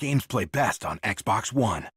Games play best on Xbox One.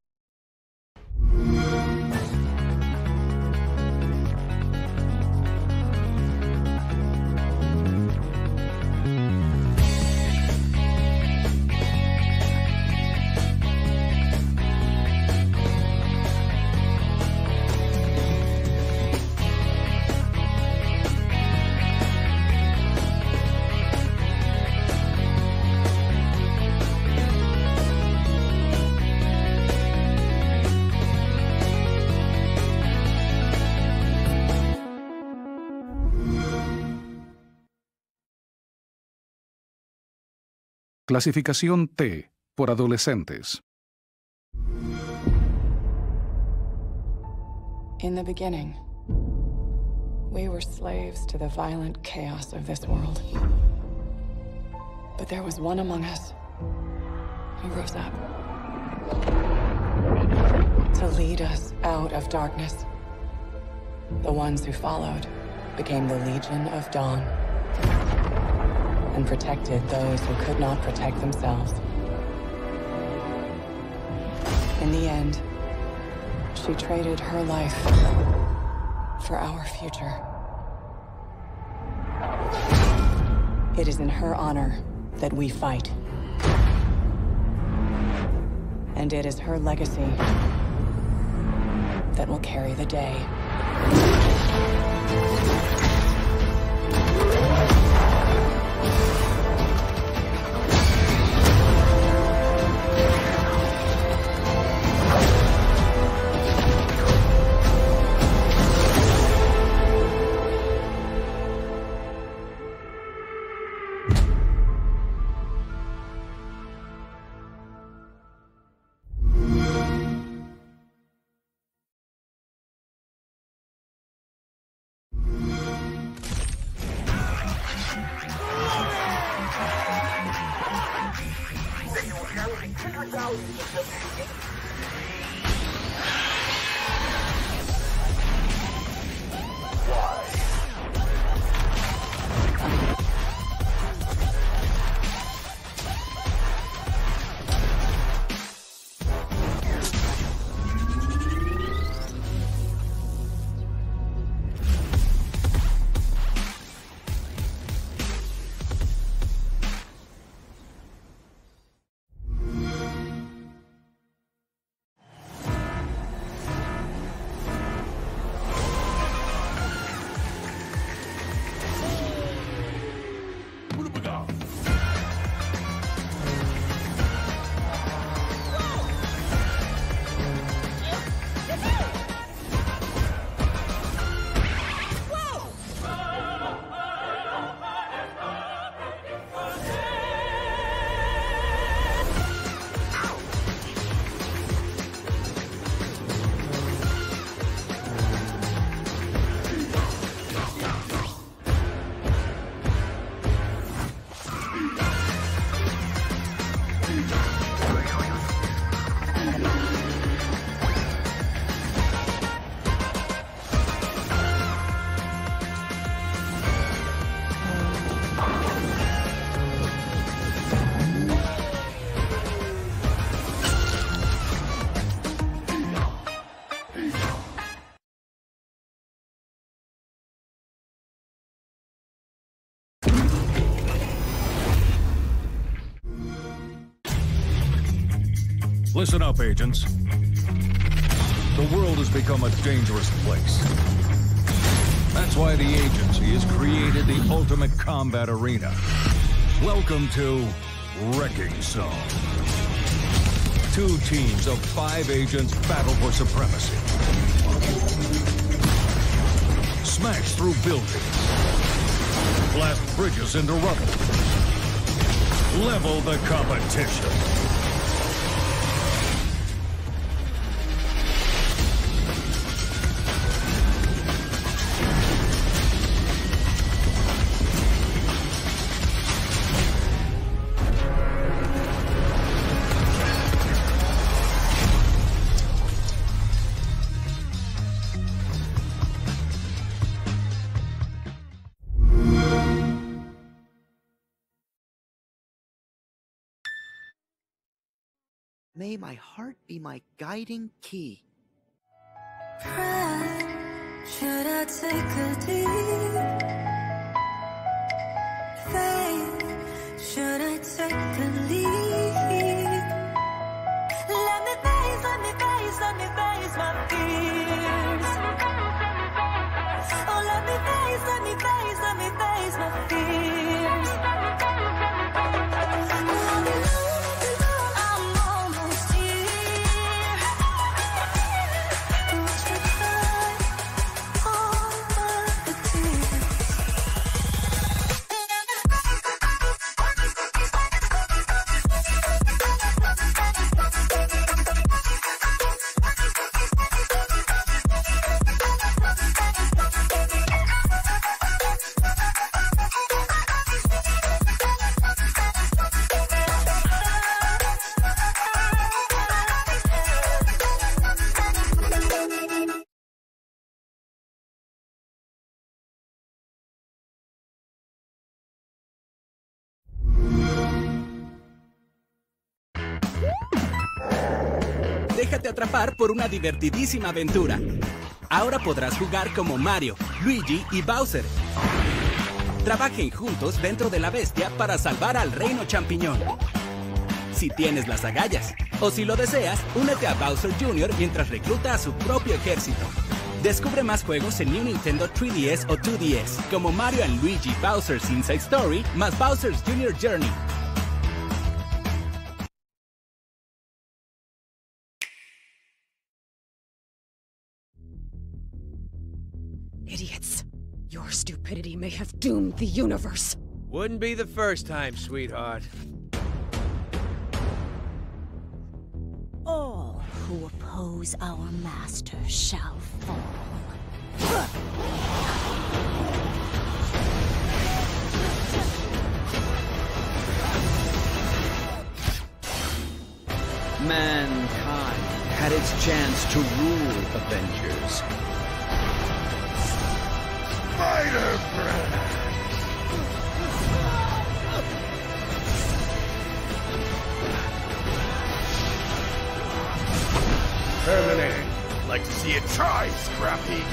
Clasificación T por adolescentes. In the beginning, we were slaves to the violent chaos of this world. But there was one among us who rose up to lead us out of darkness. The ones who followed became the Legion of Dawn and protected those who could not protect themselves. In the end, she traded her life for our future. It is in her honor that we fight. And it is her legacy that will carry the day. Listen up, agents. The world has become a dangerous place. That's why the agency has created the Ultimate Combat Arena. Welcome to Wrecking Zone. Two teams of five agents battle for supremacy. Smash through buildings. Blast bridges into rubble. Level the competition. May my heart be my guiding key. Pride, should I take a deep? Faith, should I take a leap? Let me bathe, let me bathe, let me bathe. por una divertidísima aventura. Ahora podrás jugar como Mario, Luigi y Bowser. Trabajen juntos dentro de la bestia para salvar al reino champiñón. Si tienes las agallas, o si lo deseas, únete a Bowser Jr. mientras recluta a su propio ejército. Descubre más juegos en New Nintendo 3DS o 2DS, como Mario and Luigi Bowser's Inside Story más Bowser's Jr. Journey. stupidity may have doomed the universe. Wouldn't be the first time, sweetheart. All who oppose our master shall fall. Mankind had its chance to rule Avengers spider breath! Like to see it try, Scrappy.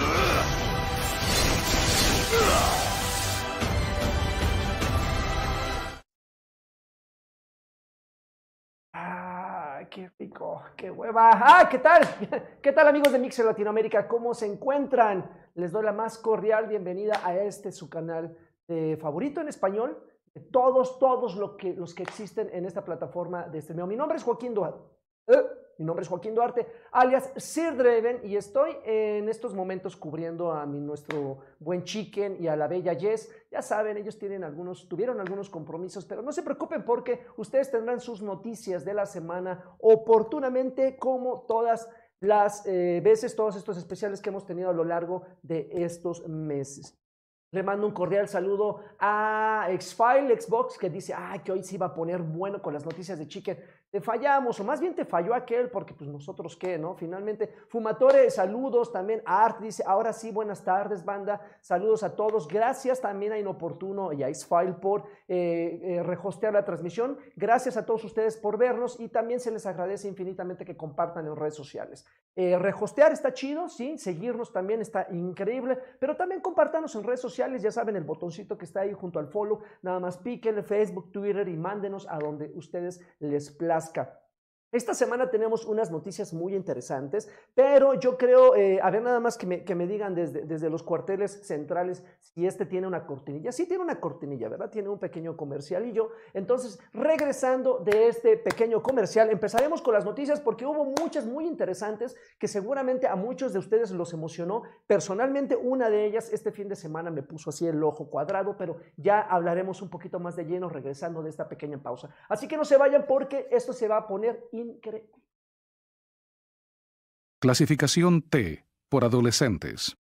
Ugh. Ugh. qué hueva. Ah, ¿qué tal? ¿Qué tal amigos de Mixer Latinoamérica? ¿Cómo se encuentran? Les doy la más cordial bienvenida a este su canal de favorito en español. De todos, todos lo que, los que existen en esta plataforma de streaming. Mi nombre es Joaquín Duarte. ¿Eh? Mi nombre es Joaquín Duarte, alias Sir Draven, y estoy en estos momentos cubriendo a mi, nuestro buen Chicken y a la bella Jess. Ya saben, ellos tienen algunos, tuvieron algunos compromisos, pero no se preocupen porque ustedes tendrán sus noticias de la semana oportunamente, como todas las eh, veces, todos estos especiales que hemos tenido a lo largo de estos meses. Le mando un cordial saludo a X-File, Xbox que dice, ay, que hoy se va a poner bueno con las noticias de Chicken te fallamos, o más bien te falló aquel, porque pues nosotros qué, ¿no? Finalmente, Fumatore, saludos también, Art dice, ahora sí, buenas tardes, banda, saludos a todos, gracias también a Inoportuno y a File por eh, eh, rehostear la transmisión, gracias a todos ustedes por vernos y también se les agradece infinitamente que compartan en redes sociales. Eh, Rejostear está chido, sí, seguirnos también está increíble, pero también compartanos en redes sociales, ya saben, el botoncito que está ahí junto al follow, nada más píquenle Facebook, Twitter y mándenos a donde ustedes les plazan Nebraska Esta semana tenemos unas noticias muy interesantes, pero yo creo, eh, a ver nada más que me, que me digan desde, desde, los cuarteles centrales si este tiene una cortinilla. Sí tiene una cortinilla, ¿verdad? Tiene un pequeño comercial yo. Entonces, regresando de este pequeño comercial, empezaremos con las noticias porque hubo muchas muy interesantes que seguramente a muchos de ustedes los emocionó. Personalmente, una de ellas este fin de semana me puso así el ojo cuadrado, pero ya hablaremos un poquito más de lleno regresando de esta pequeña pausa. Así que no se vayan porque esto se va a poner... Clasificación T por adolescentes.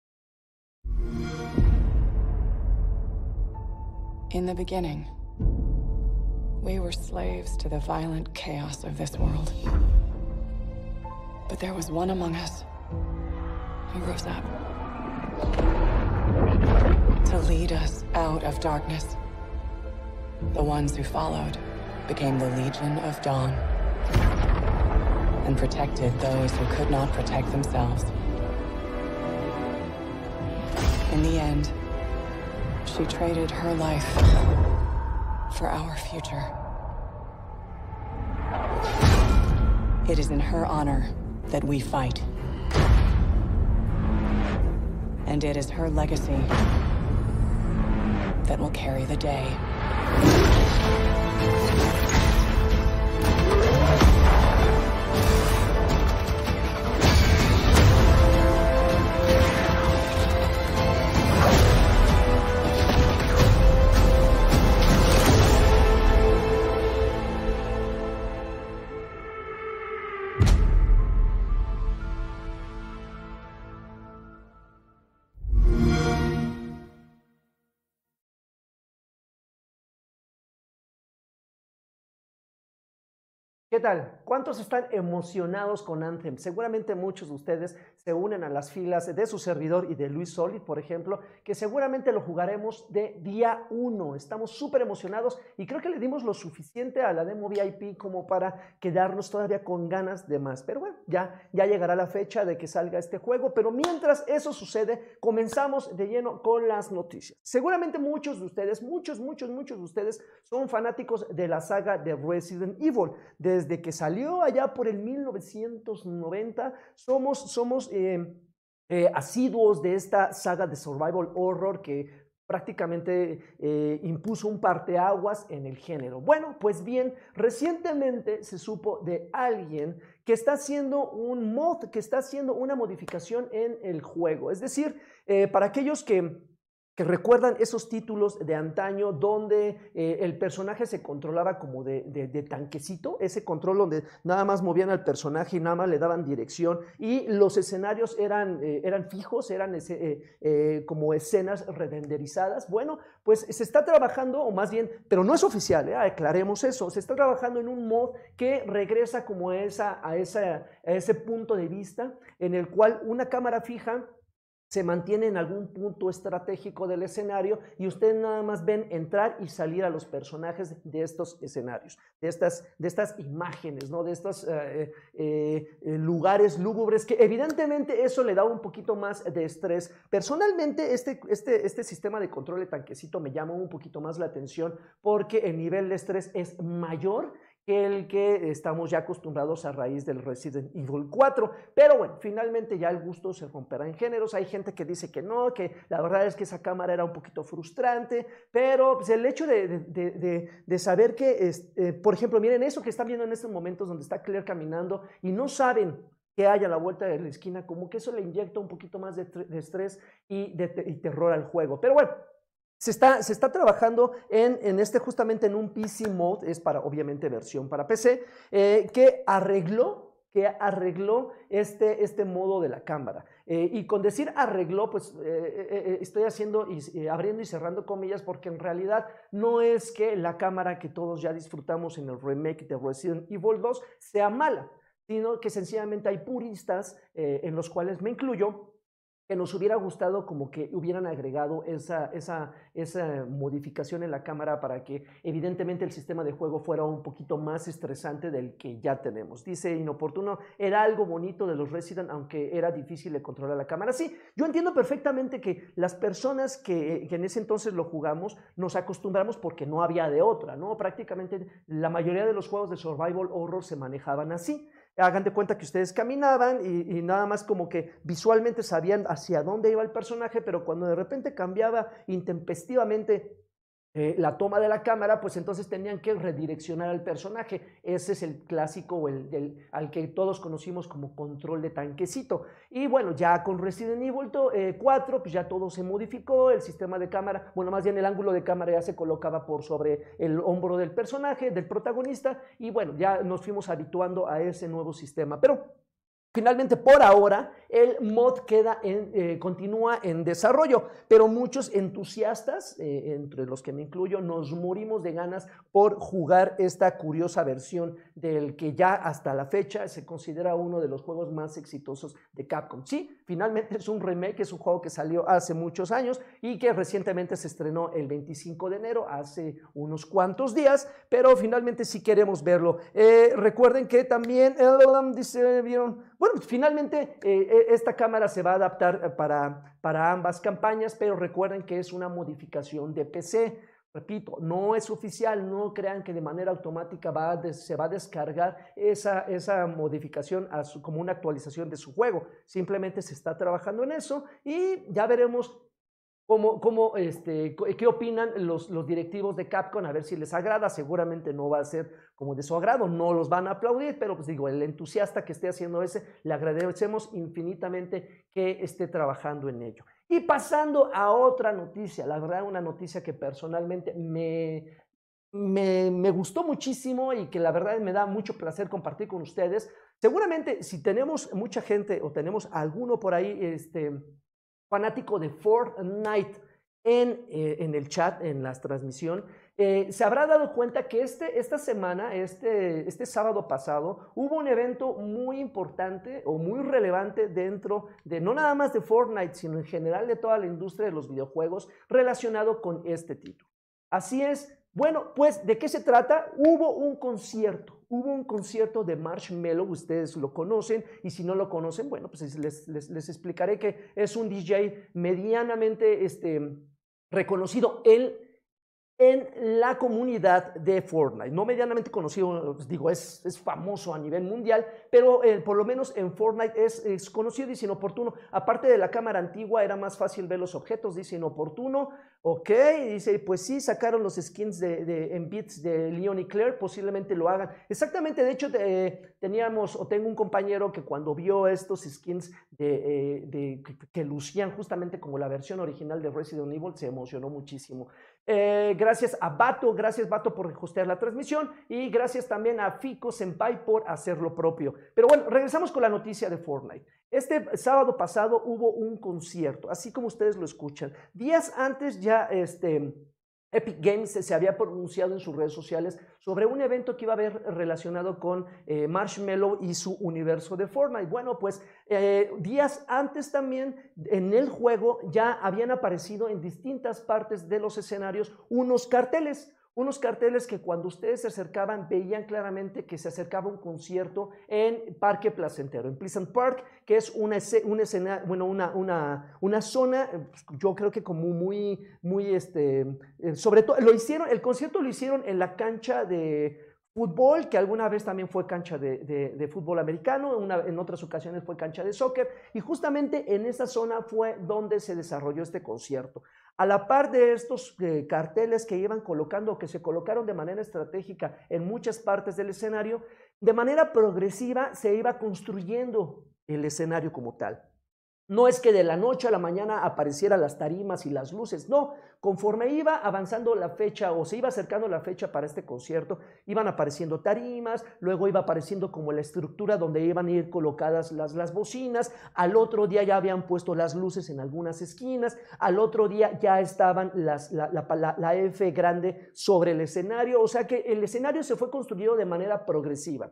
In the beginning, we were slaves to the violent chaos of this world. But there was one among us who rose up to lead us out of darkness. The ones who followed became the Legion of Dawn and protected those who could not protect themselves. In the end, she traded her life for our future. It is in her honor that we fight. And it is her legacy that will carry the day. ¿Qué tal? ¿Cuántos están emocionados con Anthem? Seguramente muchos de ustedes se unen a las filas de su servidor y de Luis Solid, por ejemplo, que seguramente lo jugaremos de día uno. Estamos súper emocionados y creo que le dimos lo suficiente a la demo VIP como para quedarnos todavía con ganas de más. Pero bueno, ya, ya llegará la fecha de que salga este juego. Pero mientras eso sucede, comenzamos de lleno con las noticias. Seguramente muchos de ustedes, muchos, muchos, muchos de ustedes son fanáticos de la saga de Resident Evil. de desde que salió allá por el 1990, somos, somos eh, eh, asiduos de esta saga de survival horror que prácticamente eh, impuso un parteaguas en el género. Bueno, pues bien, recientemente se supo de alguien que está haciendo un mod, que está haciendo una modificación en el juego. Es decir, para aquellos que recuerdan esos títulos de antaño donde eh, el personaje se controlaba como de, tanquecito, ese control donde nada más movían al personaje y nada más le daban dirección y los escenarios eran, eh, eran fijos, eran ese, eh, como escenas revenderizadas. Bueno, pues se está trabajando, o más bien, pero no es oficial, aclaremos eso, se está trabajando en un mod que regresa como a, a ese punto de vista en el cual una cámara fija se mantiene en algún punto estratégico del escenario y ustedes nada más ven entrar y salir a los personajes de estos escenarios, de estas, de estas imágenes, ¿no? de estos eh, eh, eh, lugares lúgubres, que evidentemente eso le da un poquito más de estrés. Personalmente, este, este, este sistema de control de tanquecito me llama un poquito más la atención porque el nivel de estrés es mayor el que estamos ya acostumbrados a raíz del Resident Evil 4. Pero bueno, finalmente ya el gusto se romperá en géneros. Hay gente que dice que no, que la verdad es que esa cámara era un poquito frustrante, pero pues, el hecho de, saber que, este, por ejemplo, miren eso que están viendo en estos momentos donde está Claire caminando y no saben que haya la vuelta de la esquina, como que eso le inyecta un poquito más de, estrés y de y terror al juego. Pero bueno, se está, se está, trabajando en, este, justamente en un PC Mode, es para, obviamente, versión para PC, eh, que arregló que arregló este, este modo de la cámara. Eh, y con decir arregló, pues eh, estoy haciendo y abriendo y cerrando comillas porque en realidad no es que la cámara que todos ya disfrutamos en el remake de Resident Evil 2 sea mala, sino que sencillamente hay puristas, en los cuales me incluyo, que nos hubiera gustado como que hubieran agregado esa, esa, esa modificación en la cámara para que evidentemente el sistema de juego fuera un poquito más estresante del que ya tenemos. Dice inoportuno, era algo bonito de los Resident, aunque era difícil de controlar la cámara. Sí, yo entiendo perfectamente que las personas que en ese entonces lo jugamos nos acostumbramos porque no había de otra, ¿no? Prácticamente la mayoría de los juegos de survival horror se manejaban así hagan de cuenta que ustedes caminaban y, nada más como que visualmente sabían hacia dónde iba el personaje, pero cuando de repente cambiaba intempestivamente eh, la toma de la cámara, pues entonces tenían que redireccionar al personaje. Ese es el clásico el, al que todos conocimos como control de tanquecito. Y bueno, ya con Resident Evil 4, eh, pues ya todo se modificó, el sistema de cámara, bueno, más bien el ángulo de cámara ya se colocaba por sobre el hombro del personaje, del protagonista, y bueno, ya nos fuimos habituando a ese nuevo sistema. Pero Finalmente, por ahora, el mod queda en, eh, continúa en desarrollo, pero muchos entusiastas, eh, entre los que me incluyo, nos morimos de ganas por jugar esta curiosa versión del que ya hasta la fecha se considera uno de los juegos más exitosos de Capcom. Sí, finalmente es un remake, es un juego que salió hace muchos años y que recientemente se estrenó el 25 de enero, hace unos cuantos días, pero finalmente sí queremos verlo. Eh, recuerden que también, vieron, bueno, finalmente esta cámara se va a adaptar eh, para, para ambas campañas, pero recuerden que es una modificación de PC. Repito, no es oficial, no crean que de manera automática se va a descargar esa, esa modificación como una actualización de su juego. Simplemente se está trabajando en eso y ya veremos ¿Cómo, cómo, este, ¿Qué opinan los, directivos de Capcom? A ver si les agrada. Seguramente no va a ser como de su agrado, no los van a aplaudir, pero pues digo, el entusiasta que esté haciendo ese, le agradecemos infinitamente que esté trabajando en ello. Y pasando a otra noticia, la verdad, una noticia que personalmente me, me, me gustó muchísimo y que la verdad me da mucho placer compartir con ustedes. Seguramente si tenemos mucha gente o tenemos alguno por ahí, este fanático de Fortnite en, eh, en el chat, en la transmisión, eh, se habrá dado cuenta que este, esta semana, este, este sábado pasado, hubo un evento muy importante o muy relevante dentro de no nada más de Fortnite, sino en general de toda la industria de los videojuegos relacionado con este título. Así es, bueno, pues, ¿de qué se trata? Hubo un concierto hubo un concierto de Marshmello, ustedes lo conocen, y si no lo conocen, bueno, pues les, explicaré que es un DJ medianamente este, reconocido. Él en la comunidad de Fortnite. No medianamente conocido, pues, digo, es, es famoso a nivel mundial, pero eh, por lo menos en Fortnite es, conocido conocido, es inoportuno. Aparte de la cámara antigua, era más fácil ver los objetos, dice inoportuno. Ok, dice, pues sí, sacaron los skins de, en bits de Leon y Claire, posiblemente lo hagan. Exactamente, de hecho, eh, teníamos, o tengo un compañero que cuando vio estos skins eh, de, que, que lucían justamente como la versión original de Resident Evil, se emocionó muchísimo. Eh, gracias a Bato, gracias Bato por hostear la transmisión y gracias también a Fico Senpai por hacer lo propio. Pero bueno, regresamos con la noticia de Fortnite. Este sábado pasado hubo un concierto, así como ustedes lo escuchan. Días antes ya este Epic Games se había pronunciado en sus redes sociales sobre un evento que iba a haber relacionado con eh, Marshmallow y su universo de forma y Bueno, pues eh, días antes también en el juego ya habían aparecido en distintas partes de los escenarios unos carteles unos carteles que cuando ustedes se acercaban veían claramente que se acercaba un concierto en Parque Placentero, en Pleasant Park, que es una, escena, bueno, una, zona, eh, pues, yo creo que como muy, muy, este, eh, sobre todo, lo hicieron, el concierto lo hicieron en la cancha de fútbol, que alguna vez también fue cancha de, fútbol americano, en otras ocasiones fue cancha de soccer, y justamente en esa zona fue donde se desarrolló este concierto. A la par de estos eh, carteles que iban colocando que se colocaron de manera estratégica en muchas partes del escenario, de manera progresiva se iba construyendo el escenario como tal. No es que de la noche a la mañana aparecieran las tarimas y las luces, no, conforme iba avanzando la fecha o se iba acercando la fecha para este concierto, iban apareciendo tarimas, luego iba apareciendo como la estructura donde iban a ir colocadas las, bocinas, al otro día ya habían puesto las luces en algunas esquinas, al otro día ya estaban la, F grande sobre el escenario, o sea que el escenario se fue construido de manera progresiva.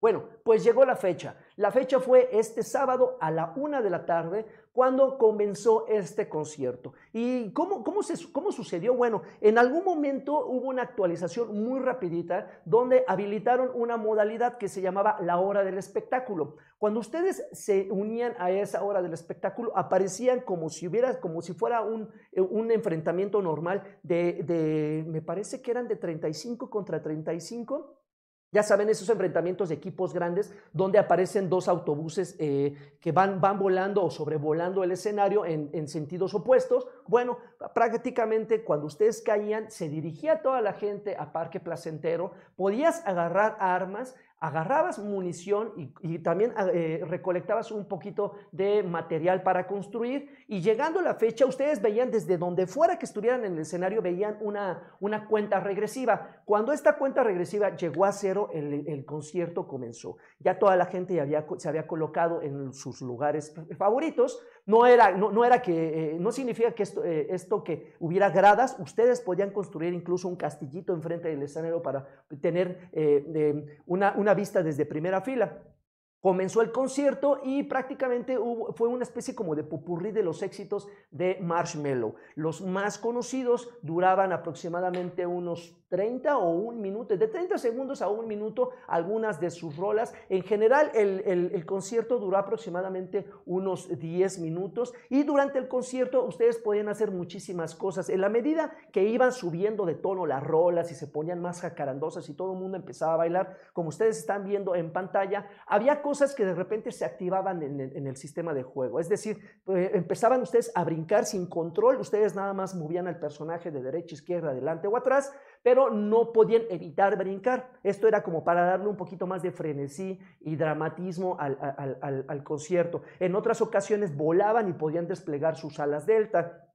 Bueno, pues llegó la fecha. La fecha fue este sábado a la una de la tarde cuando comenzó este concierto. ¿Y cómo, cómo, sucedió? Bueno, en algún momento hubo una actualización muy rapidita donde habilitaron una modalidad que se llamaba la hora del espectáculo. Cuando ustedes se unían a esa hora del espectáculo, aparecían como si hubiera, como si fuera un, eh, un enfrentamiento normal de, de, me parece que eran de 35 contra 35 ya saben, esos enfrentamientos de equipos grandes donde aparecen dos autobuses eh, que van, van, volando o sobrevolando el escenario en, en, sentidos opuestos. Bueno, prácticamente cuando ustedes caían, se dirigía toda la gente a Parque Placentero, podías agarrar armas agarrabas munición y, también ah, eh, recolectabas un poquito de material para construir y llegando a la fecha ustedes veían desde donde fuera que estuvieran en el escenario veían una, una cuenta regresiva. Cuando esta cuenta regresiva llegó a cero el, concierto comenzó. Ya toda la gente se había colocado en sus lugares favoritos, no era, no, no era que, eh, no significa que eh, esto, que hubiera gradas, ustedes podían construir incluso un castillito enfrente del escenario para tener eh, em, una, vista desde primera fila. Comenzó el concierto y prácticamente fue una especie como de pupurrí de los éxitos de Marshmello. Los más conocidos duraban aproximadamente unos 30 o un minuto, de 30 segundos a un minuto, algunas de sus rolas. En general, el, concierto duró aproximadamente unos 10 minutos y durante el concierto ustedes podían hacer muchísimas cosas. En la medida que iban subiendo de tono las rolas y se ponían más jacarandosas y todo el mundo empezaba a bailar, como ustedes están viendo en pantalla, había cosas que de repente se activaban en el, sistema de juego. Es decir, eh, empezaban ustedes a brincar sin control, ustedes nada más movían al personaje de derecha, izquierda, adelante o atrás pero no podían evitar brincar. Esto era como para darle un poquito más de frenesí y dramatismo al, concierto. En otras ocasiones volaban y podían desplegar sus alas delta.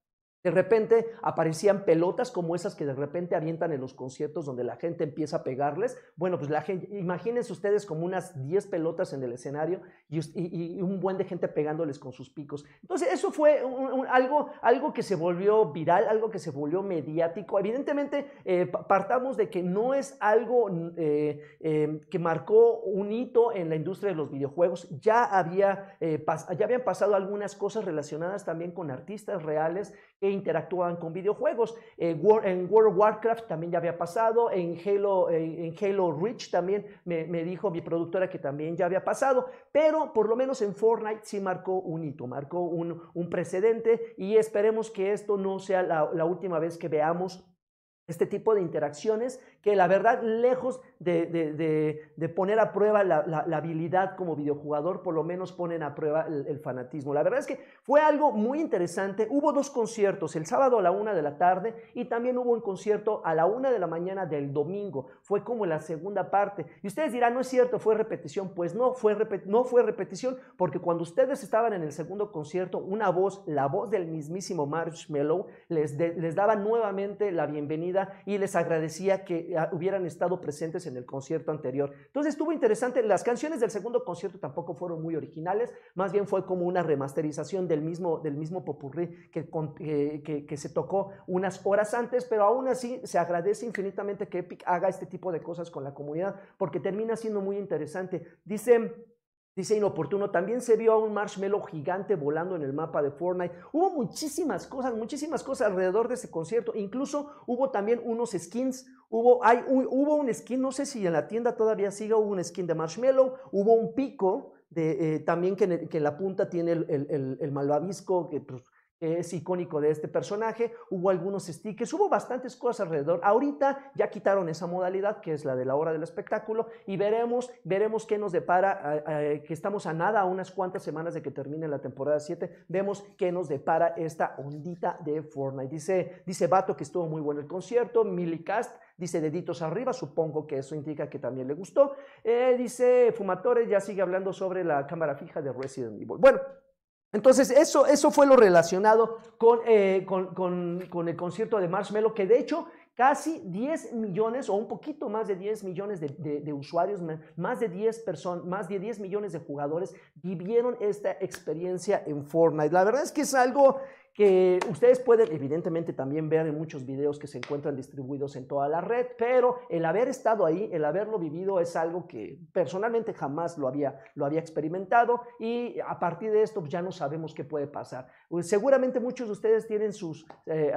De repente aparecían pelotas como esas que de repente avientan en los conciertos donde la gente empieza a pegarles. Bueno, pues la gente, imagínense ustedes como unas 10 pelotas en el escenario y, un buen de gente pegándoles con sus picos. Entonces, eso fue algo, algo que se volvió viral, algo que se volvió mediático. Evidentemente, eh, partamos de que no es algo eh, em, que marcó un hito en la industria de los videojuegos. Ya, había, eh, ya habían pasado algunas cosas relacionadas también con artistas reales que interactúan con videojuegos. Eh, en World of Warcraft también ya había pasado, en Halo, en Halo Reach también me, dijo mi productora que también ya había pasado, pero por lo menos en Fortnite sí marcó un hito, marcó un, precedente y esperemos que esto no sea la última vez que veamos este tipo de interacciones que la verdad, lejos de, poner a prueba la, habilidad como videojugador, por lo menos ponen a prueba el, fanatismo. La verdad es que fue algo muy interesante. Hubo dos conciertos, el sábado a la una de la tarde y también hubo un concierto a la una de la mañana del domingo. Fue como la segunda parte. Y ustedes dirán, no es cierto, fue repetición. Pues no, fue, no fue repetición, porque cuando ustedes estaban en el segundo concierto, una voz, la voz del mismísimo Marshmallow, les, les daba nuevamente la bienvenida y les agradecía que hubieran estado presentes en el concierto anterior. Entonces estuvo interesante, las canciones del segundo concierto tampoco fueron muy originales, más bien fue como una remasterización del mismo, del mismo popurrí que, que, que se tocó unas horas antes, pero aún así se agradece infinitamente que Epic haga este tipo de cosas con la comunidad porque termina siendo muy interesante. Dice... Dice inoportuno, también se vio a un marshmallow gigante volando en el mapa de Fortnite. Hubo muchísimas cosas, muchísimas cosas alrededor de ese concierto. Incluso hubo también unos skins. Hubo, hay, hubo un skin, no sé si en la tienda todavía siga, hubo un skin de marshmallow. Hubo un pico de, eh, también que en, que la punta tiene el, el, malvavisco, que pues, eh, es icónico de este personaje, hubo algunos stickers, hubo bastantes cosas alrededor. Ahorita ya quitaron esa modalidad que es la de la hora del espectáculo y veremos, veremos qué nos depara, eh, que estamos a nada, a unas cuantas semanas de que termine la temporada 7, vemos qué nos depara esta ondita de Fortnite. Dice, dice Bato que estuvo muy bueno el concierto, Milicast dice deditos arriba, supongo que eso indica que también le gustó. Eh, dice Fumatore ya sigue hablando sobre la cámara fija de Resident Evil. Bueno, entonces, eso, eso fue lo relacionado eh, con, el concierto de Marshmello, que de hecho casi 10 millones o un poquito más de 10 millones de, usuarios, más de 10 personas, más de 10 millones de jugadores vivieron esta experiencia en Fortnite. La verdad es que es algo que ustedes pueden evidentemente también ver en muchos videos que se encuentran distribuidos en toda la red, pero el haber estado ahí, el haberlo vivido es algo que personalmente jamás lo había, lo había experimentado y a partir de esto pues, ya no sabemos qué puede pasar. Seguramente muchos de ustedes tienen sus, eh,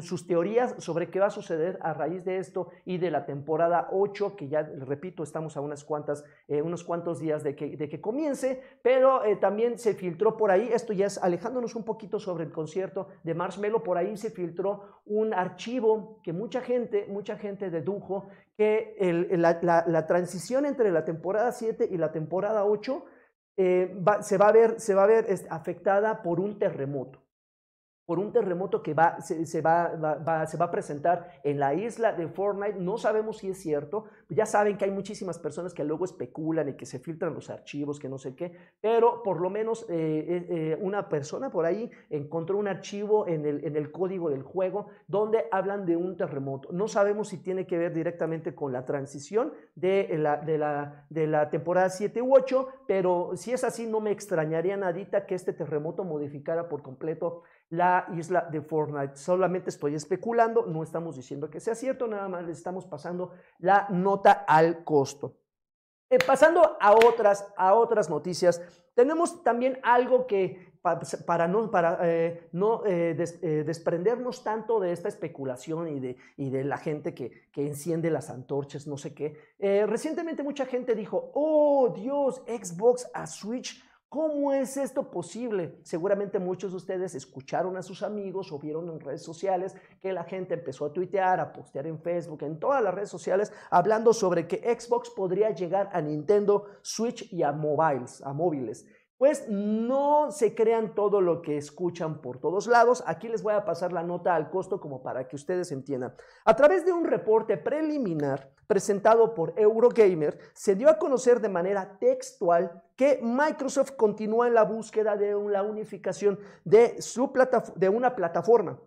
sus teorías sobre qué va a suceder a raíz de esto y de la temporada 8, que ya repito, estamos a unas cuantas, eh, unos cuantos días de que, de que comience, pero eh, también se filtró por ahí, esto ya es alejándonos un poquito sobre el concepto cierto de Marshmello, por ahí se filtró un archivo que mucha gente, mucha gente dedujo que la, transición entre la temporada 7 y la temporada 8 eh, se va a ver, se va a ver afectada por un terremoto por un terremoto que va, se, va, se, va, a presentar en la isla de Fortnite. No sabemos si es cierto. Ya saben que hay muchísimas personas que luego especulan y que se filtran los archivos, que no sé qué. Pero por lo menos eh, eh, eh, una persona por ahí encontró un archivo en el, en el código del juego donde hablan de un terremoto. No sabemos si tiene que ver directamente con la transición de la, de la, de la temporada 7 u 8, pero si es así, no me extrañaría nadita que este terremoto modificara por completo la isla de Fortnite. Solamente estoy especulando, no estamos diciendo que sea cierto, nada más le estamos pasando la nota al costo. Eh, pasando a otras, a otras noticias, tenemos también algo que para, no, para, eh, no eh, desprendernos tanto de esta especulación y de, y de la gente que, que enciende las antorchas, no sé qué. recientemente mucha gente dijo, oh Dios, Xbox a Switch ¿Cómo es esto posible? Seguramente muchos de ustedes escucharon a sus amigos o vieron en redes sociales que la gente empezó a tuitear, a postear en Facebook, en todas las redes sociales, hablando sobre que Xbox podría llegar a Nintendo Switch y a a móviles pues no se crean todo lo que escuchan por todos lados. Aquí les voy a pasar la nota al costo como para que ustedes entiendan. A través de un reporte preliminar presentado por Eurogamer, se dio a conocer de manera textual que Microsoft continúa en la búsqueda de la unificación de, su de una plataforma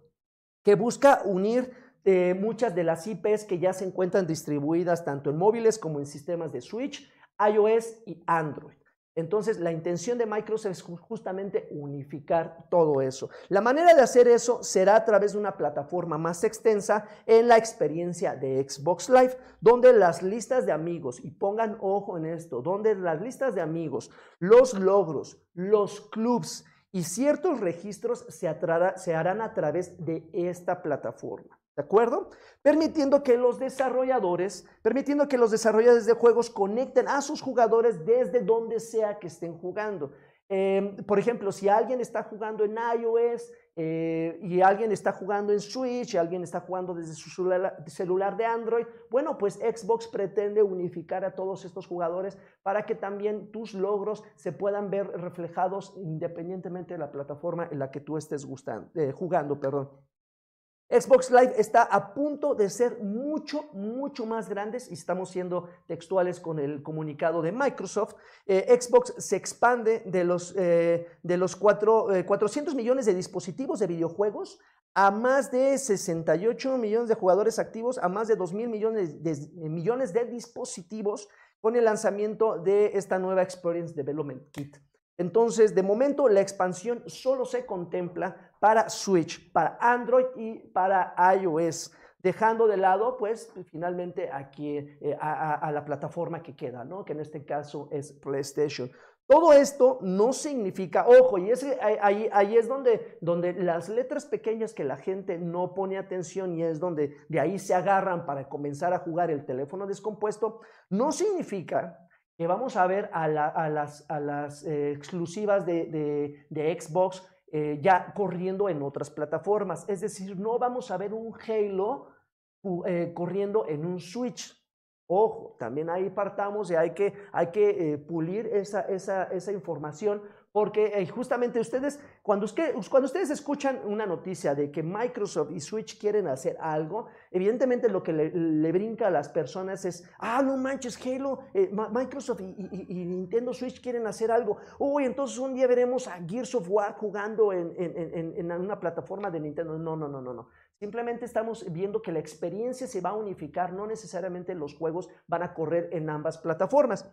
que busca unir eh, muchas de las IPs que ya se encuentran distribuidas tanto en móviles como en sistemas de Switch, iOS y Android. Entonces, la intención de Microsoft es justamente unificar todo eso. La manera de hacer eso será a través de una plataforma más extensa en la experiencia de Xbox Live, donde las listas de amigos, y pongan ojo en esto, donde las listas de amigos, los logros, los clubs y ciertos registros se, se harán a través de esta plataforma. ¿De acuerdo? Permitiendo que los desarrolladores, permitiendo que los desarrolladores de juegos conecten a sus jugadores desde donde sea que estén jugando. Em, por ejemplo, si alguien está jugando en iOS eh, y alguien está jugando en Switch y alguien está jugando desde su celular de Android, bueno, pues Xbox pretende unificar a todos estos jugadores para que también tus logros se puedan ver reflejados independientemente de la plataforma en la que tú estés eh, jugando. Perdón. Xbox Live está a punto de ser mucho, mucho más grandes y estamos siendo textuales con el comunicado de Microsoft. Eh, Xbox se expande de los, eh, de los 400 eh, millones de dispositivos de videojuegos a más de 68 millones de jugadores activos, a más de 2 mil millones de, millones de dispositivos con el lanzamiento de esta nueva Experience Development Kit. Entonces, de momento, la expansión solo se contempla para Switch, para Android y para iOS, dejando de lado, pues, finalmente aquí eh, a, la plataforma que queda, ¿no? Que en este caso es PlayStation. Todo esto no significa, ojo, y ahí, ahí, es donde, donde las letras pequeñas que la gente no pone atención y es donde de ahí se agarran para comenzar a jugar el teléfono descompuesto, no significa que vamos a ver a, las, a las eh, exclusivas de, Xbox eh, ya corriendo en otras plataformas. Es decir, no vamos a ver un Halo eh, corriendo en un Switch. Ojo, también ahí partamos y hay que, pulir esa información porque eh, justamente ustedes, cuando, ustedes escuchan una noticia de que Microsoft y Switch quieren hacer algo, evidentemente lo que le, brinca a las personas es, ah, no manches, Halo, eh, Microsoft y, Nintendo Switch quieren hacer algo. Uy, entonces un día veremos a Gears of War jugando en, una plataforma de Nintendo. No, no, no, no, no. Simplemente estamos viendo que la experiencia se va a unificar, no necesariamente los juegos van a correr en ambas plataformas.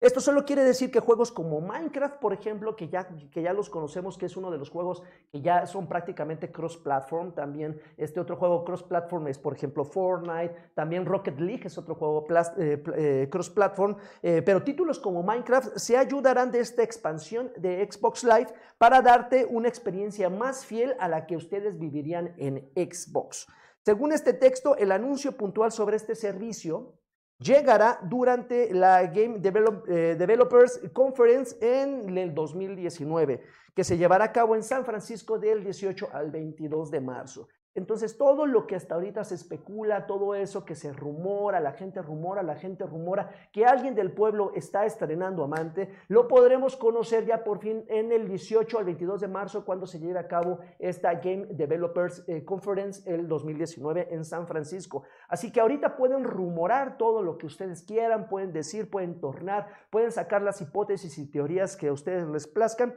Esto solo quiere decir que juegos como Minecraft, por ejemplo, que ya, que ya los conocemos, que es uno de los juegos que ya son prácticamente cross-platform, también este otro juego cross-platform es, por ejemplo, Fortnite, también Rocket League es otro juego eh, eh, cross-platform, eh, pero títulos como Minecraft se ayudarán de esta expansión de Xbox Live para darte una experiencia más fiel a la que ustedes vivirían en Xbox. Según este texto, el anuncio puntual sobre este servicio llegará durante la Game eh, Developers Conference en el 2019, que se llevará a cabo en San Francisco del 18 al 22 de marzo. Entonces, todo lo que hasta ahorita se especula, todo eso que se rumora, la gente rumora, la gente rumora, que alguien del pueblo está estrenando amante, lo podremos conocer ya por fin en el 18 al 22 de marzo, cuando se lleve a cabo esta Game Developers eh, Conference el 2019 en San Francisco. Así que ahorita pueden rumorar todo lo que ustedes quieran, pueden decir, pueden tornar, pueden sacar las hipótesis y teorías que a ustedes les plazcan,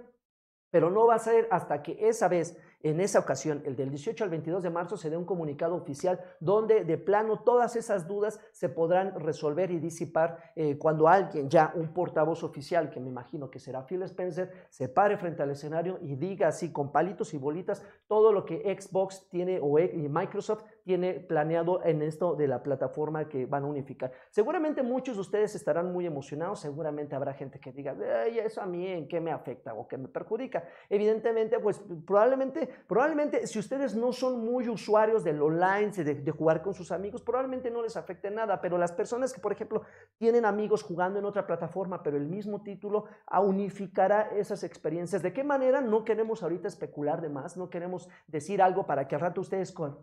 pero no va a ser hasta que esa vez en esa ocasión, el del 18 al 22 de marzo, se dé un comunicado oficial donde de plano todas esas dudas se podrán resolver y disipar eh, cuando alguien, ya un portavoz oficial, que me imagino que será Phil Spencer, se pare frente al escenario y diga así con palitos y bolitas todo lo que Xbox tiene o Microsoft tiene planeado en esto de la plataforma que van a unificar. Seguramente muchos de ustedes estarán muy emocionados, seguramente habrá gente que diga, Ay, eso a mí en qué me afecta o qué me perjudica. Evidentemente, pues probablemente, probablemente si ustedes no son muy usuarios del online, de, de jugar con sus amigos, probablemente no les afecte nada, pero las personas que, por ejemplo, tienen amigos jugando en otra plataforma, pero el mismo título unificará esas experiencias. ¿De qué manera? No queremos ahorita especular de más, no queremos decir algo para que al rato ustedes con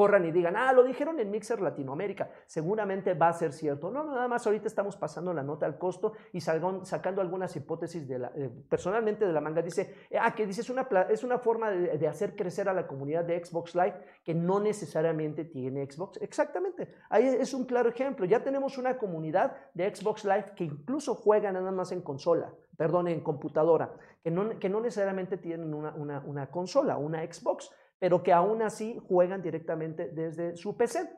corran y digan, ah, lo dijeron en Mixer Latinoamérica, seguramente va a ser cierto. No, nada más ahorita estamos pasando la nota al costo y sacando algunas hipótesis de la, eh, personalmente de la manga. Dice, eh, ah, que dice, es una, es una forma de, hacer crecer a la comunidad de Xbox Live que no necesariamente tiene Xbox. Exactamente, ahí es un claro ejemplo. Ya tenemos una comunidad de Xbox Live que incluso juega nada más en consola, perdón, en computadora, que no, que no necesariamente tienen una, una consola, una Xbox pero que aún así juegan directamente desde su PC.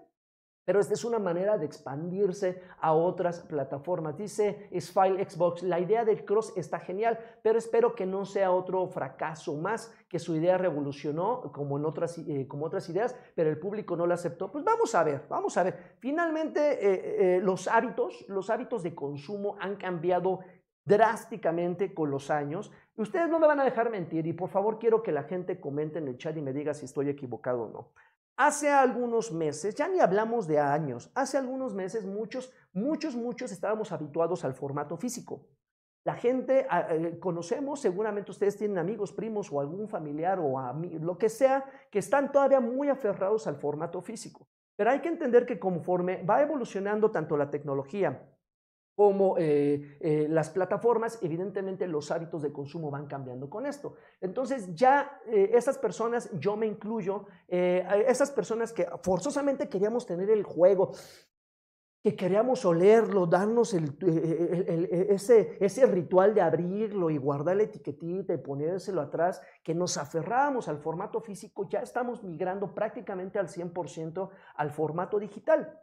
Pero esta es una manera de expandirse a otras plataformas. Dice File Xbox, la idea del cross está genial, pero espero que no sea otro fracaso más, que su idea revolucionó como en otras, eh, como otras ideas, pero el público no la aceptó. Pues vamos a ver, vamos a ver. Finalmente, eh, eh, los hábitos, los hábitos de consumo han cambiado drásticamente con los años. Ustedes no me van a dejar mentir y por favor quiero que la gente comente en el chat y me diga si estoy equivocado o no. Hace algunos meses, ya ni hablamos de años, hace algunos meses muchos, muchos, muchos estábamos habituados al formato físico. La gente ah, eh, conocemos, seguramente ustedes tienen amigos, primos o algún familiar o lo que sea, que están todavía muy aferrados al formato físico. Pero hay que entender que conforme va evolucionando tanto la tecnología como eh, eh, las plataformas, evidentemente los hábitos de consumo van cambiando con esto. Entonces ya eh, esas personas, yo me incluyo, esas personas que forzosamente queríamos tener el juego, que queríamos olerlo, darnos ese, ese ritual de abrirlo y guardar la etiquetita y ponérselo atrás, que nos aferrábamos al formato físico, ya estamos migrando prácticamente al 100% al formato digital.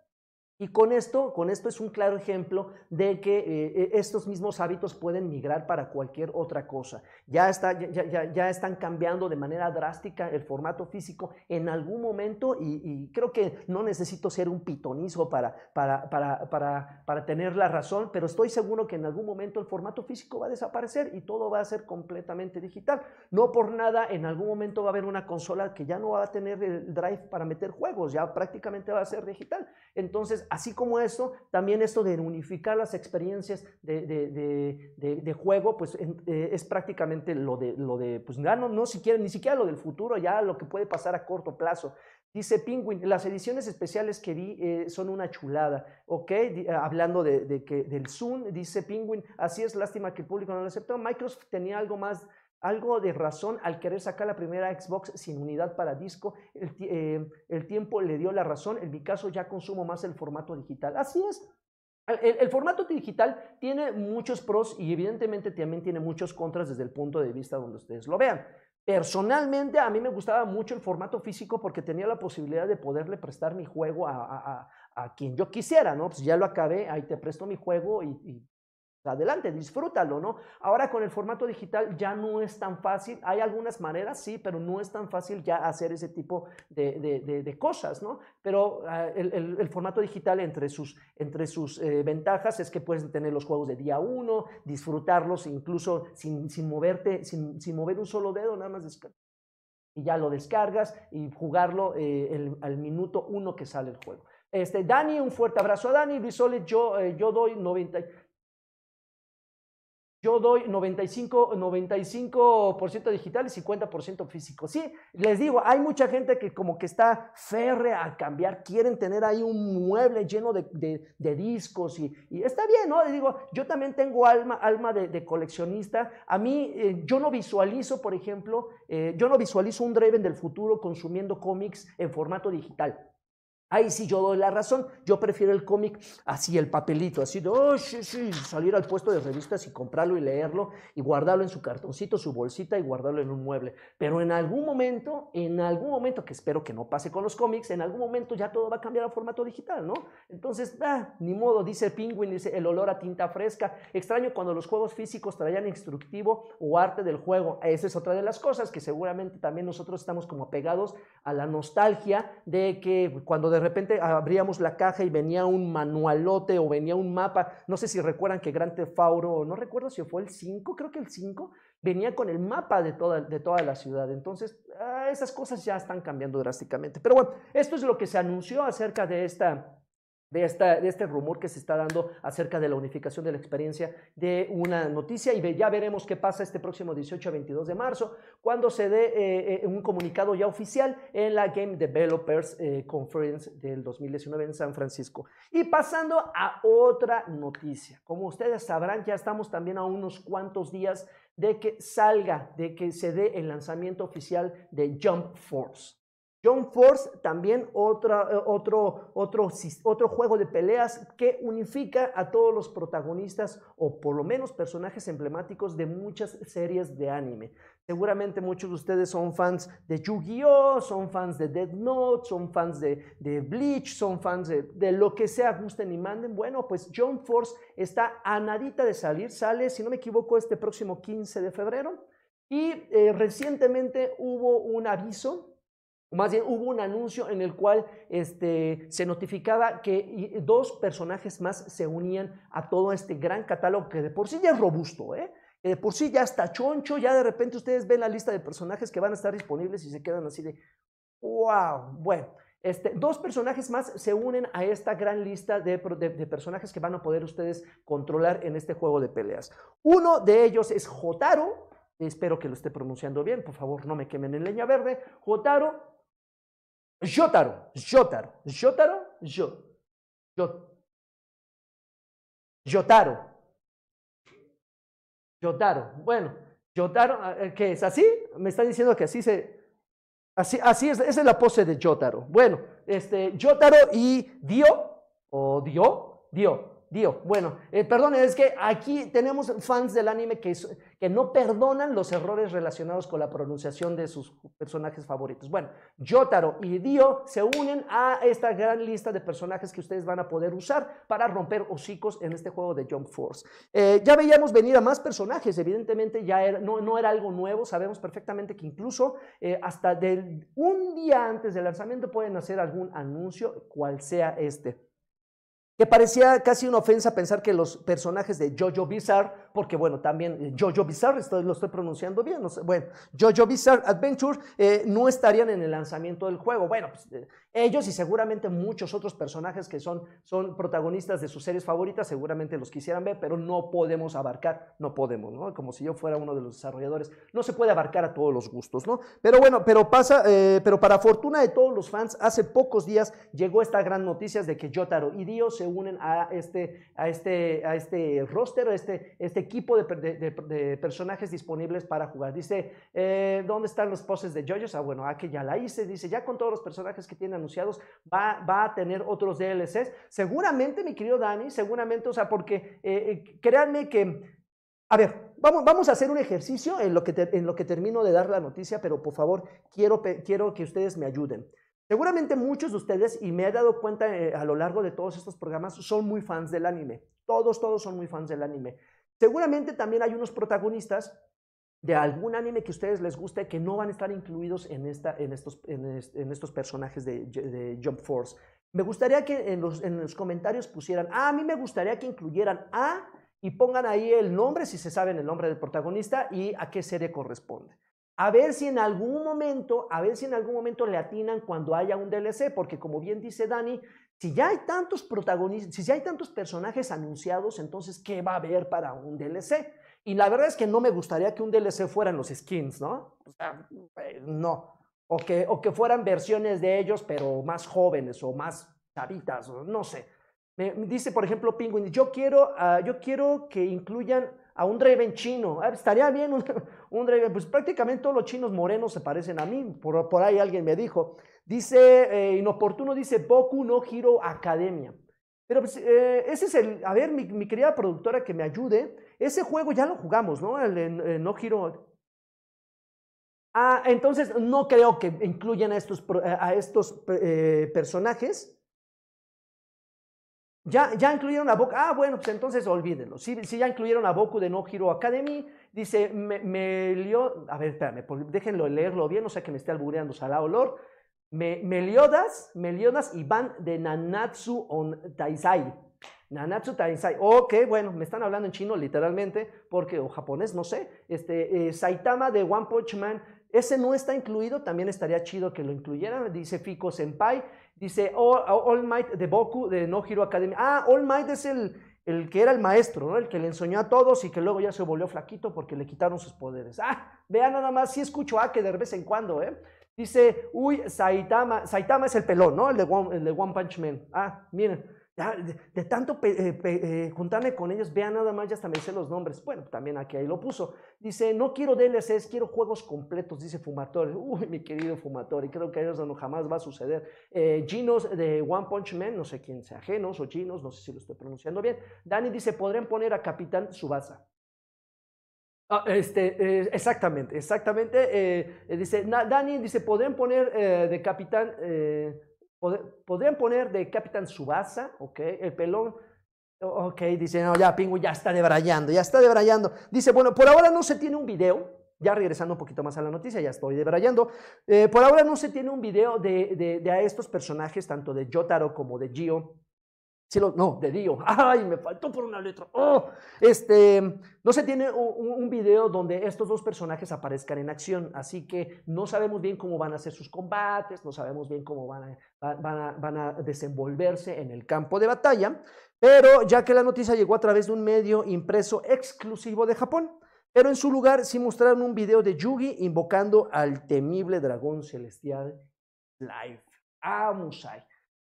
Y con esto, con esto es un claro ejemplo de que eh, eh, estos mismos hábitos pueden migrar para cualquier otra cosa. Ya, está, ya, ya, están cambiando de manera drástica el formato físico en algún momento y, creo que no necesito ser un pitonizo para, para, para, tener la razón, pero estoy seguro que en algún momento el formato físico va a desaparecer y todo va a ser completamente digital. No por nada, en algún momento va a haber una consola que ya no va a tener el drive para meter juegos, ya prácticamente va a ser digital. Entonces, así como esto, también esto de unificar las experiencias de, juego, pues eh, es prácticamente lo de, lo de pues no, no siquiera, ni siquiera lo del futuro, ya lo que puede pasar a corto plazo. Dice Penguin, las ediciones especiales que vi eh, son una chulada, ¿ok? Eh, hablando de, que, del Zoom, dice Penguin, así es, lástima que el público no lo aceptó. Microsoft tenía algo más algo de razón al querer sacar la primera Xbox sin unidad para disco, eh, el, tiempo le dio la razón, en mi caso ya consumo más el formato digital. Así es. El, formato digital tiene muchos pros y evidentemente también tiene muchos contras desde el punto de vista donde ustedes lo vean. Personalmente a mí me gustaba mucho el formato físico porque tenía la posibilidad de poderle prestar mi juego a, quien yo quisiera, ¿no? Pues ya lo acabé, ahí te presto mi juego y adelante, disfrútalo, ¿no? Ahora con el formato digital ya no es tan fácil, hay algunas maneras, sí, pero no es tan fácil ya hacer ese tipo de, cosas, ¿no? Pero ah, el, formato digital entre sus, entre sus eh, ventajas es que puedes tener los juegos de día uno, disfrutarlos incluso sin, moverte, sin, mover un solo dedo, nada más Y ya lo descargas y jugarlo eh, al minuto uno que sale el juego. Este, Dani, un fuerte abrazo a Dani. Luis yo, eh, yo doy 90 yo doy 95, 95% digital y 50% físico. Sí, les digo, hay mucha gente que como que está férrea a cambiar, quieren tener ahí un mueble lleno de, de, discos y, está bien, ¿no? Les digo, yo también tengo alma, alma de, coleccionista. A mí, eh, yo no visualizo, por ejemplo, eh, yo no visualizo un Draven del futuro consumiendo cómics en formato digital. Ahí sí yo doy la razón. Yo prefiero el cómic así, el papelito, así de, oh, sí, sí, salir al puesto de revistas y comprarlo y leerlo y guardarlo en su cartoncito, su bolsita y guardarlo en un mueble. Pero en algún momento, en algún momento, que espero que no pase con los cómics, en algún momento ya todo va a cambiar a formato digital, ¿no? Entonces, ah, ni modo, dice Penguin, dice el olor a tinta fresca. Extraño cuando los juegos físicos traían instructivo o arte del juego. Esa es otra de las cosas que seguramente también nosotros estamos como pegados a la nostalgia de que cuando de de repente abríamos la caja y venía un manualote o venía un mapa. No sé si recuerdan que Gran Tefauro, no recuerdo si fue el 5, creo que el 5, venía con el mapa de toda, de toda la ciudad. Entonces, ah, esas cosas ya están cambiando drásticamente. Pero bueno, esto es lo que se anunció acerca de esta de, este rumor que se está dando acerca de la unificación de la experiencia de una noticia y ya veremos qué pasa este próximo 18 a 22 de marzo cuando se dé eh, eh, un comunicado ya oficial en la Game Developers eh, Conference del 2019 en San Francisco. Y pasando a otra noticia, como ustedes sabrán ya estamos también a unos cuantos días de que salga, de que se dé el lanzamiento oficial de Jump Force. John Force, también eh, otro, otro, otro juego de peleas que unifica a todos los protagonistas o por lo menos personajes emblemáticos de muchas series de anime. Seguramente muchos de ustedes son fans de Yu-Gi-Oh!, son fans de Dead Note, son fans de, de Bleach, son fans de, de, lo que sea, gusten y manden. Bueno, pues John Force está a nadita de salir, sale, si no me equivoco, este próximo 15 de febrero. Y eh, recientemente hubo un aviso más bien hubo un anuncio en el cual este, se notificaba que dos personajes más se unían a todo este gran catálogo que de por sí ya es robusto, ¿eh? que de por sí ya está choncho, ya de repente ustedes ven la lista de personajes que van a estar disponibles y se quedan así de, wow, bueno. Este, dos personajes más se unen a esta gran lista de, de, personajes que van a poder ustedes controlar en este juego de peleas. Uno de ellos es Jotaro, espero que lo esté pronunciando bien, por favor no me quemen en leña verde. Jotaro Yotaro, Yotaro, Yotaro, yo, Yotaro, Yotaro. Bueno, Yotaro, eh, ¿qué es? ¿Así? Me está diciendo que así se, así, así es, esa es la pose de Yotaro. Bueno, este, Yotaro y Dio, o Dio, Dio, Dio, bueno, eh, perdón, es que aquí tenemos fans del anime que, que no perdonan los errores relacionados con la pronunciación de sus personajes favoritos. Bueno, Yotaro y Dio se unen a esta gran lista de personajes que ustedes van a poder usar para romper hocicos en este juego de Jump Force. Eh, ya veíamos venir a más personajes, evidentemente ya no, era algo nuevo, sabemos perfectamente que incluso eh, hasta del, un día antes del lanzamiento pueden hacer algún anuncio, cual sea este que parecía casi una ofensa pensar que los personajes de Jojo Bizarre, porque bueno, también eh, Jojo Bizarre, lo estoy pronunciando bien, bueno, Jojo Bizarre Adventure eh, no estarían en el lanzamiento del juego. Bueno, pues, eh, ellos y seguramente muchos otros personajes que son, son protagonistas de sus series favoritas, seguramente los quisieran ver, pero no podemos abarcar, no podemos, ¿no? Como si yo fuera uno de los desarrolladores. No se puede abarcar a todos los gustos, ¿no? Pero bueno, pero pasa, eh, pero para fortuna de todos los fans, hace pocos días llegó esta gran noticia de que Jotaro y Dio se unen a este, a este, a este roster, a este, este equipo de, personajes disponibles para jugar. Dice, eh, ¿dónde están los poses de Jojo? Ah, bueno, a ah, que ya la hice. Dice, ya con todos los personajes que tienen anunciados, va, a tener otros DLCs. Seguramente, mi querido Dani, seguramente, o sea, porque eh, eh, créanme que... A ver, vamos, vamos a hacer un ejercicio en lo, que en lo que termino de dar la noticia, pero por favor, quiero, quiero que ustedes me ayuden. Seguramente muchos de ustedes, y me he dado cuenta eh, a lo largo de todos estos programas, son muy fans del anime. Todos, todos son muy fans del anime. Seguramente también hay unos protagonistas de algún anime que a ustedes les guste que no van a estar incluidos en, esta, en, estos, en, estos personajes de, Jump Force. Me gustaría que en los, comentarios pusieran, ah, a mí me gustaría que incluyeran a y pongan ahí el nombre, si se sabe el nombre del protagonista y a qué serie corresponde. A ver si en algún momento, a ver si en algún momento le atinan cuando haya un DLC, porque como bien dice Dani, si ya hay tantos protagonistas, si ya hay tantos personajes anunciados, entonces ¿qué va a haber para un DLC? Y la verdad es que no me gustaría que un DLC fueran los skins, ¿no? O sea, eh, no. O que, o que fueran versiones de ellos, pero más jóvenes o más chavitas, no sé. Me, dice, por ejemplo, Penguin, yo quiero, ah, yo quiero que incluyan a un Draven chino. Ah, estaría bien un, Draven. Pues prácticamente todos los chinos morenos se parecen a mí. Por, por ahí alguien me dijo. Dice, eh, inoportuno, dice Boku no Hero Academia. Pero pues, eh, ese es el, a ver, mi, mi, querida productora que me ayude. Ese juego ya lo jugamos, ¿no? El, de eh, no Hero. Ah, entonces no creo que incluyan a estos, eh, a estos eh, personajes. Ya, ya incluyeron a Boku. Ah, bueno, pues entonces olvídenlo. Si, ya incluyeron a Boku de No Hero Academy, dice me, Melio. A ver, espérame, déjenlo leerlo bien, no sé que me esté albureando Salá olor. Me, Meliodas, Meliodas y Van de Nanatsu on Taisai. Nanatsu Ok, bueno, me están hablando en chino literalmente, porque, o japonés, no sé. Este, eh, Saitama de One Punch Man, ese no está incluido, también estaría chido que lo incluyeran, dice Fico Senpai. Dice oh, oh, All, Might de Boku, de No Hero Academy. Ah, All Might es el, el que era el maestro, ¿no? El que le enseñó a todos y que luego ya se volvió flaquito porque le quitaron sus poderes. Ah, vean nada más, sí escucho a que de vez en cuando, ¿eh? Dice, uy, Saitama, Saitama es el pelón, ¿no? El de el de One Punch Man. Ah, miren. Ah, de, tanto eh, eh, juntarme con ellos, vea nada más, ya hasta me sé los nombres. Bueno, también aquí ahí lo puso. Dice, no quiero DLCs, quiero juegos completos, dice Fumatore. Uy, mi querido y creo que eso no jamás va a suceder. Eh, Ginos de One Punch Man, no sé quién sea, Genos o Ginos, no sé si lo estoy pronunciando bien. Dani dice, podrían poner a Capitán Subasa. Ah, este, eh, exactamente, exactamente. dice, Dani dice, podrían poner de Capitán podrían poner de Capitán Subasa, ¿ok? El pelón, ok, dice, no, ya Pingu, ya está debrayando, ya está debrayando. Dice, bueno, por ahora no se tiene un video, ya regresando un poquito más a la noticia, ya estoy debrayando. Eh, por ahora no se tiene un video de, de, de a estos personajes, tanto de Jotaro como de Gio, no, de Dio. Ay, me faltó por una letra. Oh, este, no se tiene un, video donde estos dos personajes aparezcan en acción, así que no sabemos bien cómo van a ser sus combates, no sabemos bien cómo van a, van a, desenvolverse en el campo de batalla, pero ya que la noticia llegó a través de un medio impreso exclusivo de Japón, pero en su lugar sí mostraron un video de Yugi invocando al temible dragón celestial Life. Amusai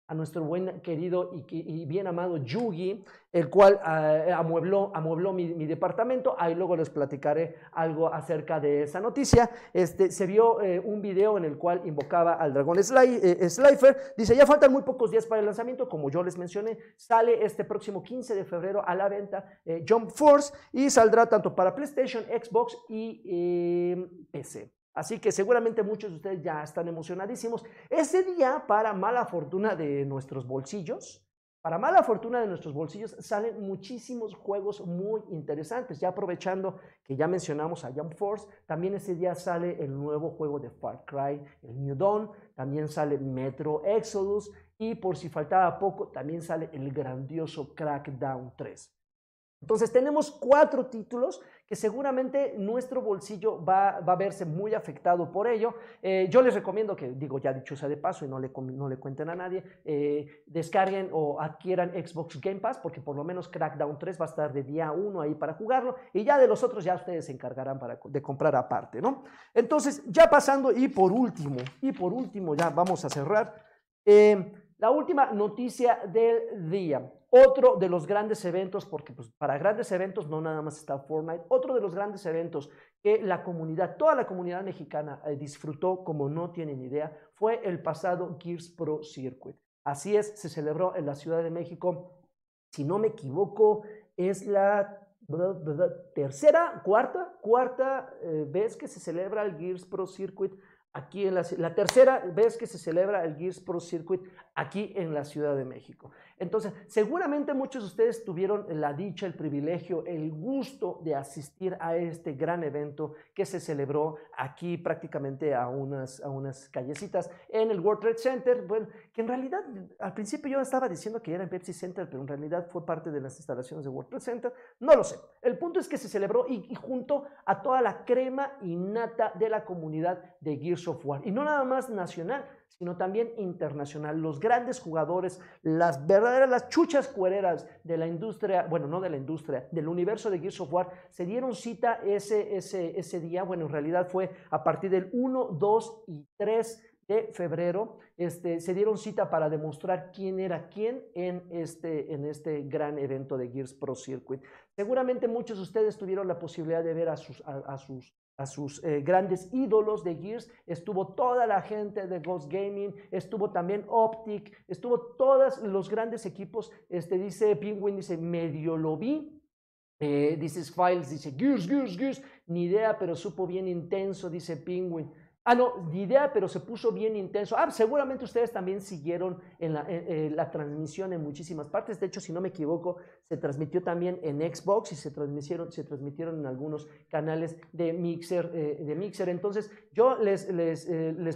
a nuestro buen querido y, bien amado Yugi, el cual eh, amuebló, amuebló mi, departamento. Ahí luego les platicaré algo acerca de esa noticia. Este, se vio eh, un video en el cual invocaba al dragón eh, Slifer. Dice, ya faltan muy pocos días para el lanzamiento. Como yo les mencioné, sale este próximo 15 de febrero a la venta Jump Force y saldrá tanto para PlayStation, Xbox y PC. Así que seguramente muchos de ustedes ya están emocionadísimos. Ese día, para mala fortuna de nuestros bolsillos, para mala fortuna de nuestros bolsillos, salen muchísimos juegos muy interesantes. Ya aprovechando que ya mencionamos a Jump Force, también ese día sale el nuevo juego de Far Cry, el New Dawn, también sale Metro Exodus y por si faltaba poco, también sale el grandioso Crackdown 3. Entonces tenemos cuatro títulos que seguramente nuestro bolsillo va, a verse muy afectado por ello. Eh, yo les recomiendo que, digo ya dicho sea de paso y no le, cuenten a nadie, eh, descarguen o adquieran Xbox Game Pass porque por lo menos Crackdown 3 va a estar de día 1 ahí para jugarlo y ya de los otros ya ustedes se encargarán de comprar aparte, ¿no? Entonces ya pasando y por último, y por último ya vamos a cerrar, eh, la última noticia del día. Otro de los grandes eventos, porque pues, para grandes eventos no nada más está Fortnite, otro de los grandes eventos que la comunidad, toda la comunidad mexicana eh, disfrutó como no tienen idea, fue el pasado Gears Pro Circuit. Así es, se celebró en la Ciudad de México, si no me equivoco, es la tercera, cuarta, cuarta eh, vez que se celebra el Gears Pro Circuit aquí en la, la, tercera vez que se celebra el Gears Pro Circuit aquí en la Ciudad de México. Entonces, seguramente muchos de ustedes tuvieron la dicha, el privilegio, el gusto de asistir a este gran evento que se celebró aquí prácticamente a unas, a unas callecitas en el World Trade Center, bueno, que en realidad al principio yo estaba diciendo que era en Pepsi Center, pero en realidad fue parte de las instalaciones de World Trade Center, no lo sé. El punto es que se celebró y, junto a toda la crema y nata de la comunidad de Gears of War, y no nada más nacional, sino también internacional. Los grandes jugadores, las verdaderas, las chuchas cuereras de la industria, bueno, no de la industria, del universo de Gears of War, se dieron cita ese, ese, ese día, bueno, en realidad fue a partir del 1, 2 y 3 de febrero, este, se dieron cita para demostrar quién era quién en este, en este gran evento de Gears Pro Circuit. Seguramente muchos de ustedes tuvieron la posibilidad de ver a sus, a sus a sus eh, grandes ídolos de Gears, estuvo toda la gente de Ghost Gaming, estuvo también Optic, estuvo todos los grandes equipos, este dice Penguin, dice, medio lo vi, eh, dice Files, dice Gears, Gears, Gears, ni idea, pero supo bien intenso, dice Penguin. Ah, no, ni idea, pero se puso bien intenso. Ah, seguramente ustedes también siguieron en eh, eh, la, transmisión en muchísimas partes. De hecho, si no me equivoco, se transmitió también en Xbox y se transmitieron, se transmitieron en algunos canales de Mixer. Eh, de Mixer. Entonces, yo les, les,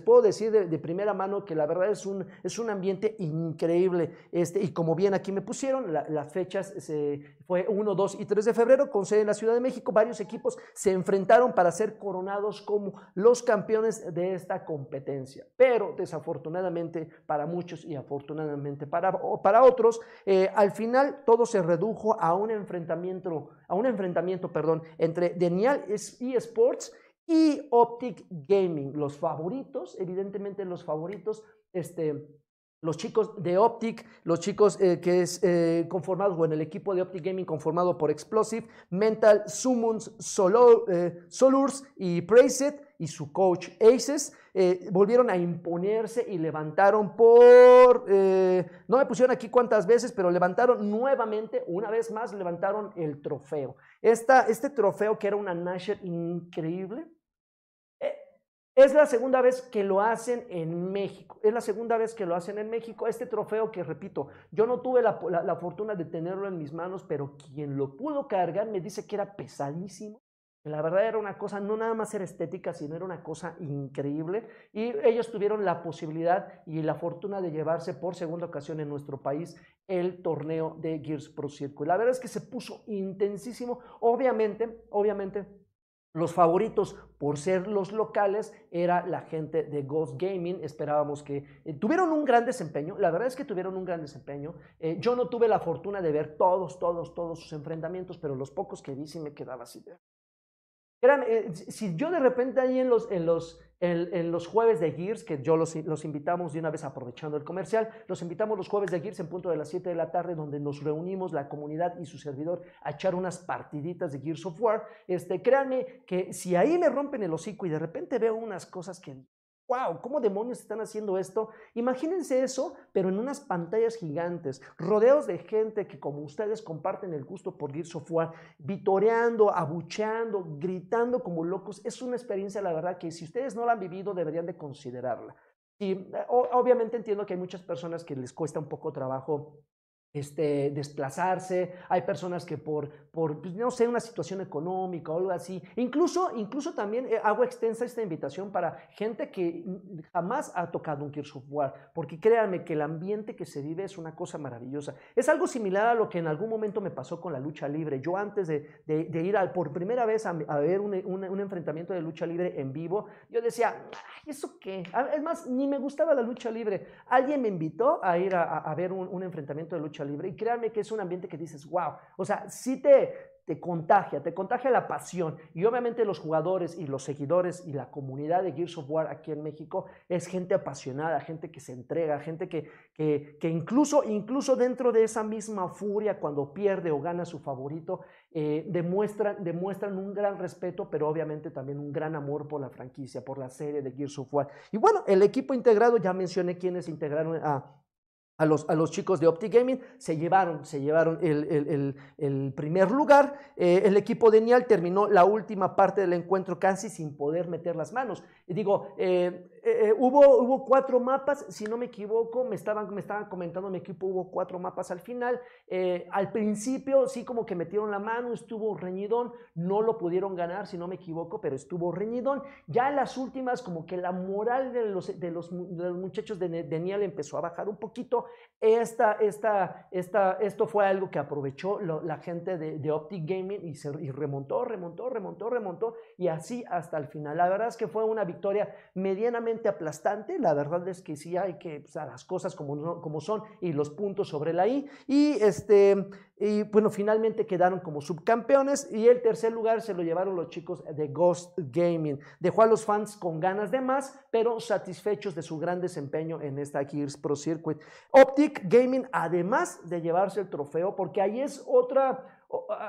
puedo decir de, primera mano que la verdad es un, es un ambiente increíble. Este, y como bien aquí me pusieron, las fechas se, fue 1, 2 y 3 de febrero, con sede en la Ciudad de México. Varios equipos se enfrentaron para ser coronados como los campeones de esta competencia. Pero desafortunadamente para muchos y afortunadamente para, para otros, eh, al final todo se redujo a un enfrentamiento, a un enfrentamiento perdón, entre Denial eSports y Optic Gaming. Los favoritos, evidentemente los favoritos, este, los chicos de Optic, los chicos eh, que es eh, conformado, en bueno, el equipo de Optic Gaming conformado por Explosive, Mental, Summons, Solo, Solurs y Praised y su coach Aces eh, volvieron a imponerse y levantaron por, eh, no me pusieron aquí cuántas veces, pero levantaron nuevamente, una vez más, levantaron el trofeo. Esta, este trofeo que era una Nasher increíble, eh, es la segunda vez que lo hacen en México. Es la segunda vez que lo hacen en México. Este trofeo que, repito, yo no tuve la, fortuna de tenerlo en mis manos, pero quien lo pudo cargar me dice que era pesadísimo. La verdad era una cosa, no nada más era estética, sino era una cosa increíble. Y ellos tuvieron la posibilidad y la fortuna de llevarse por segunda ocasión en nuestro país el torneo de Gears Pro Circuit. La verdad es que se puso intensísimo. Obviamente, obviamente, los favoritos por ser los locales era la gente de Ghost Gaming. Esperábamos que eh, tuvieron un gran desempeño. La verdad es que tuvieron un gran desempeño. Eh, yo no tuve la fortuna de ver todos, todos, todos sus enfrentamientos, pero los pocos que vi sí me quedaba así. Créanme, eh, si yo de repente ahí en los, jueves de Gears, que yo los, invitamos de una vez aprovechando el comercial, los invitamos los jueves de Gears en punto de las 7 de la tarde, donde nos reunimos la comunidad y su servidor a echar unas partiditas de Gears of War. Este, créanme que si ahí me rompen el hocico y de repente veo unas cosas que wow, ¿cómo demonios están haciendo esto? Imagínense eso, pero en unas pantallas gigantes, rodeos de gente que como ustedes comparten el gusto por ir software, vitoreando, abucheando, gritando como locos. Es una experiencia, la verdad, que si ustedes no la han vivido, deberían de considerarla. Y eh, obviamente entiendo que hay muchas personas que les cuesta un poco trabajo este, desplazarse, hay personas que por, por pues, no sé, una situación económica o algo así, incluso, incluso también eh, hago extensa esta invitación para gente que jamás ha tocado un Kirchhoff War, porque créanme que el ambiente que se vive es una cosa maravillosa. Es algo similar a lo que en algún momento me pasó con la lucha libre. Yo antes de, de, ir al, por primera vez a, ver un, enfrentamiento de lucha libre en vivo, yo decía, ¿eso qué? Es más, ni me gustaba la lucha libre. Alguien me invitó a ir a, ver un, un enfrentamiento de lucha libre y créanme que es un ambiente que dices, wow, o sea, si te, te contagia, te contagia la pasión. Y obviamente los jugadores y los seguidores y la comunidad de Gears of War aquí en México es gente apasionada, gente que se entrega, gente que, que, que incluso, incluso dentro de esa misma furia, cuando pierde o gana su favorito, eh, demuestran, demuestran un gran respeto, pero obviamente también un gran amor por la franquicia, por la serie de Gears of War. Y bueno, el equipo integrado, ya mencioné quiénes integraron a a los, a los, chicos de Optic Gaming, se llevaron, se llevaron el, primer lugar. Eh, el equipo de Nial terminó la última parte del encuentro casi sin poder meter las manos. Y digo, eh, eh, eh, hubo, hubo cuatro mapas, si no me equivoco, me estaban, me estaban comentando mi equipo, hubo cuatro mapas al final. Eh, al principio sí como que metieron la mano, estuvo reñidón, no lo pudieron ganar, si no me equivoco, pero estuvo reñidón. Ya en las últimas como que la moral de los, de los, muchachos de Daniel empezó a bajar un poquito. Esta, esta, esta, esto fue algo que aprovechó la gente de, Optic Gaming y, y remontó, remontó, remontó, remontó y así hasta el final. La verdad es que fue una victoria medianamente aplastante. La verdad es que sí hay que usar pues, las cosas como, como son y los puntos sobre la I. Y, este, y bueno, finalmente quedaron como subcampeones y el tercer lugar se lo llevaron los chicos de Ghost Gaming. Dejó a los fans con ganas de más, pero satisfechos de su gran desempeño en esta Gears Pro Circuit. Optic Gaming, además de llevarse el trofeo, porque ahí es otra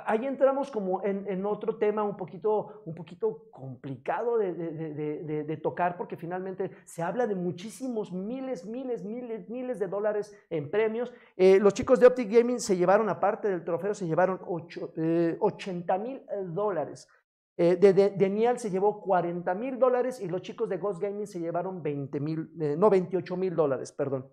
Ahí entramos como en, otro tema un poquito, un poquito complicado de, tocar porque finalmente se habla de muchísimos miles, miles, miles, miles de dólares en premios. Eh, los chicos de Optic Gaming se llevaron, aparte del trofeo, se llevaron 80 eh, mil eh, dólares. de, Daniel se llevó 40 mil dólares y los chicos de Ghost Gaming se llevaron 20 mil, no 28 mil dólares, perdón.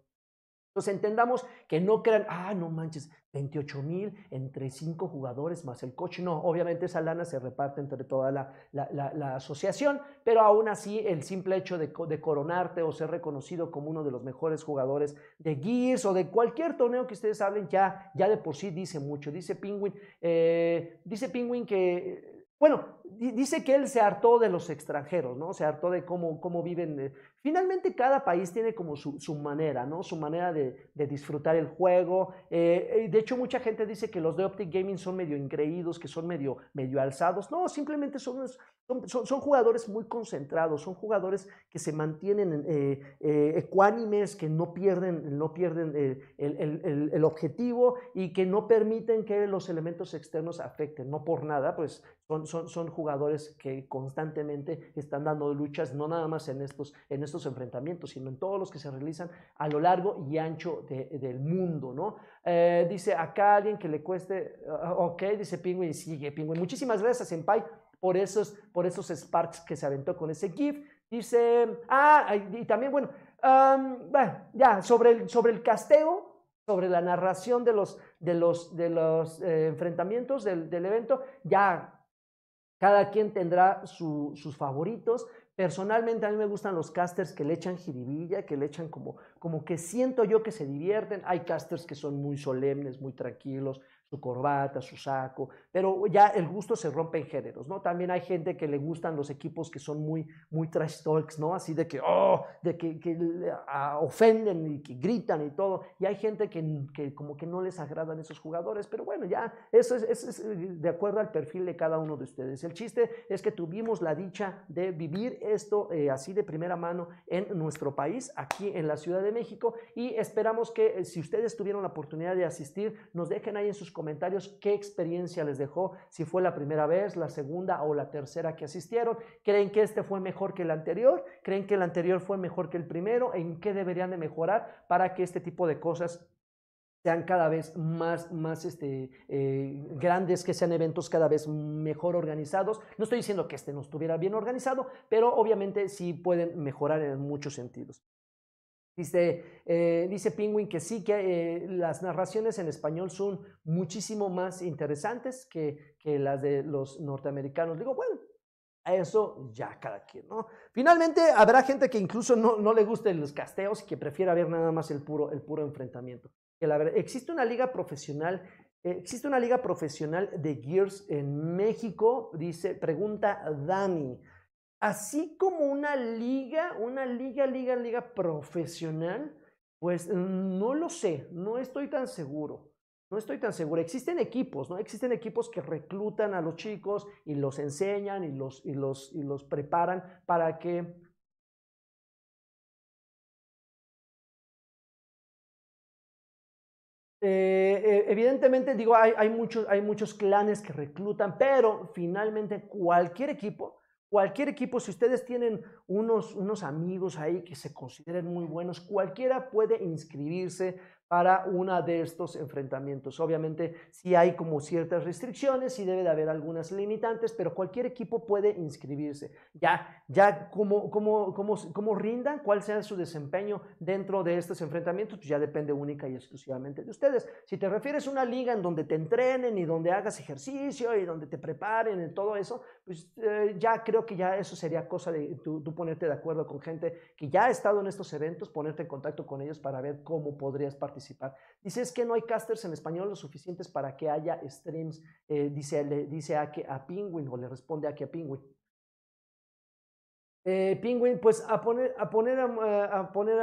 Entonces entendamos que no crean, ah, no manches, 28 mil entre cinco jugadores más el coche. No, obviamente esa lana se reparte entre toda la, asociación, pero aún así el simple hecho de, coronarte o ser reconocido como uno de los mejores jugadores de Gears o de cualquier torneo que ustedes hablen ya, ya de por sí dice mucho. Dice Penguin, eh, dice Penguin que bueno, dice que él se hartó de los extranjeros, ¿no? Se hartó de cómo, cómo viven eh, Finalmente, cada país tiene como su, manera, ¿no? Su manera de, disfrutar el juego. Eh, de hecho, mucha gente dice que los de Optic Gaming son medio increídos, que son medio, medio alzados. No, simplemente son, son, jugadores muy concentrados, son jugadores que se mantienen eh, eh, ecuánimes, que no pierden, no pierden el, objetivo y que no permiten que los elementos externos afecten. No por nada, pues son, son, son jugadores que constantemente están dando luchas, no nada más en estos, en estos estos enfrentamientos, sino en todos los que se realizan a lo largo y ancho del mundo, ¿no? Eh, dice acá alguien que le cueste, ah, ok, dice y sigue Penguin. Muchísimas gracias, Senpai, por esos, por esos sparks que se aventó con ese GIF. Dice, ah, y también, bueno, bueno ya, sobre el, sobre el casteo, sobre la narración de los, de los, de los eh, enfrentamientos del, del evento, ya cada quien tendrá sus favoritos, Personalmente a mí me gustan los casters que le echan jiribilla, que le echan como, como que siento yo que se divierten. Hay casters que son muy solemnes, muy tranquilos, su corbata, su saco, pero ya el gusto se rompe en géneros, ¿no? También hay gente que le gustan los equipos que son muy, muy trash talks, ¿no? Así de que, oh, de que, que ofenden y que gritan y todo, y hay gente que, que, como que no les agradan esos jugadores, pero bueno, ya, eso es, es eh, de acuerdo al perfil de cada uno de ustedes. El chiste es que tuvimos la dicha de vivir esto eh, así de primera mano en nuestro país, aquí en la Ciudad de México, y esperamos que eh, si ustedes tuvieron la oportunidad de asistir, nos dejen ahí en sus comentarios qué experiencia les dejó, si fue la primera vez, la segunda o la tercera que asistieron. ¿Creen que este fue mejor que el anterior? ¿Creen que el anterior fue mejor que el primero? ¿En qué deberían de mejorar para que este tipo de cosas sean cada vez más, este, eh, grandes, que sean eventos cada vez mejor organizados. No estoy diciendo que este no estuviera bien organizado, pero obviamente sí pueden mejorar en muchos sentidos. Dice, eh, dice Penguin que sí, que eh, las narraciones en español son muchísimo más interesantes que, las de los norteamericanos. Digo, bueno, a eso ya cada quien, ¿no? Finalmente, habrá gente que incluso no, no, le gusten los casteos y que prefiera ver nada más el puro, el puro enfrentamiento. Que existe una liga profesional, eh, existe una liga profesional de Gears en México, dice, pregunta Dani así como una liga, una liga, liga, liga profesional, pues mm, no lo sé, no estoy tan seguro. No estoy tan seguro. Existen equipos, ¿no? Existen equipos que reclutan a los chicos y los enseñan y los, y los, y los preparan para que eh, eh, evidentemente, digo, hay, muchos, hay muchos clanes que reclutan, pero finalmente cualquier equipo Cualquier equipo, si ustedes tienen unos, unos amigos ahí que se consideren muy buenos, cualquiera puede inscribirse para uno de estos enfrentamientos. Obviamente si hay como ciertas restricciones y debe de haber algunas limitantes, pero cualquier equipo puede inscribirse. Ya, ya como, cómo cómo cómo rindan, cuál sea su desempeño dentro de estos enfrentamientos, pues ya depende única y exclusivamente de ustedes. Si te refieres a una liga en donde te entrenen y donde hagas ejercicio y donde te preparen y todo eso, pues eh, ya creo que ya eso sería cosa de tú, tú ponerte de acuerdo con gente que ya ha estado en estos eventos, ponerte en contacto con ellos para ver cómo podrías participar Dice, es que no hay casters en español lo suficientes para que haya streams, eh, dice, le, dice a, que, a Penguin o le responde a que a Penguin. Eh, Penguin, pues a poner, a, poner a, poner